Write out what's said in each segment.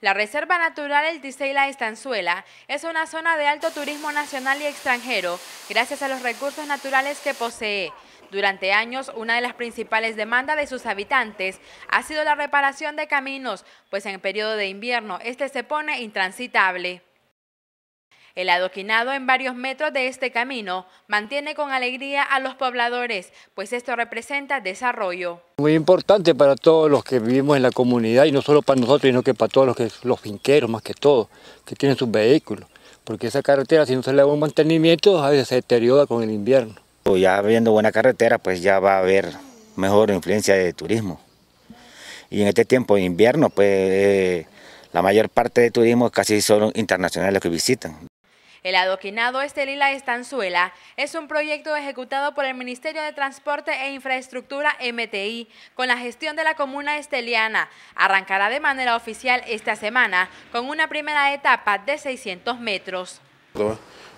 La Reserva Natural El Tisela Estanzuela es una zona de alto turismo nacional y extranjero gracias a los recursos naturales que posee. Durante años, una de las principales demandas de sus habitantes ha sido la reparación de caminos, pues en periodo de invierno este se pone intransitable. El adoquinado en varios metros de este camino mantiene con alegría a los pobladores, pues esto representa desarrollo. Muy importante para todos los que vivimos en la comunidad y no solo para nosotros, sino que para todos los, que, los finqueros más que todo, que tienen sus vehículos. Porque esa carretera, si no se le da un mantenimiento, a veces se deteriora con el invierno. Pues ya habiendo buena carretera, pues ya va a haber mejor influencia de turismo. Y en este tiempo de invierno, pues eh, la mayor parte de turismo casi son internacionales los que visitan. El adoquinado Estelila Estanzuela es un proyecto ejecutado por el Ministerio de Transporte e Infraestructura MTI con la gestión de la comuna esteliana. Arrancará de manera oficial esta semana con una primera etapa de 600 metros.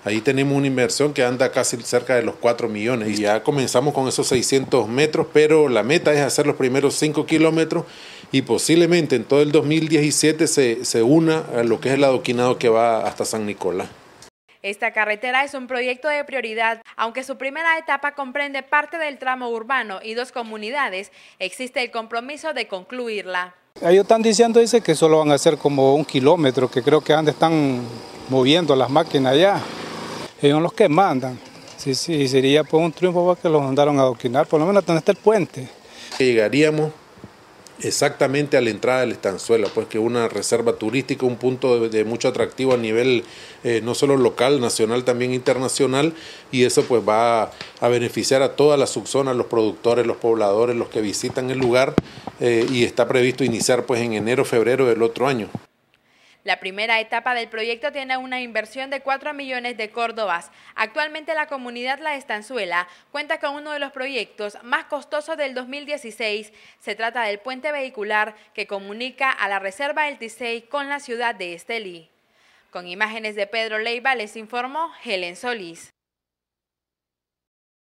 Ahí tenemos una inversión que anda casi cerca de los 4 millones y ya comenzamos con esos 600 metros, pero la meta es hacer los primeros 5 kilómetros y posiblemente en todo el 2017 se, se una a lo que es el adoquinado que va hasta San Nicolás. Esta carretera es un proyecto de prioridad, aunque su primera etapa comprende parte del tramo urbano y dos comunidades, existe el compromiso de concluirla. Ellos están diciendo, dice que solo van a ser como un kilómetro, que creo que están moviendo las máquinas ya. Ellos son los que mandan. Sí, sí, sería pues un triunfo pues, que los mandaron a adoquinar, por lo menos hasta el puente. Llegaríamos exactamente a la entrada del Estanzuela, pues que es una reserva turística, un punto de, mucho atractivo a nivel eh, no solo local, nacional, también internacional, y eso pues va a, beneficiar a toda la subzona, los productores, los pobladores, los que visitan el lugar, eh, y está previsto iniciar pues en enero, febrero del otro año. La primera etapa del proyecto tiene una inversión de 4 millones de córdobas. Actualmente la comunidad La Estanzuela cuenta con uno de los proyectos más costosos del 2016. Se trata del puente vehicular que comunica a la Reserva El Tisei con la ciudad de Estelí. Con imágenes de Pedro Leiva les informó Helen Solís.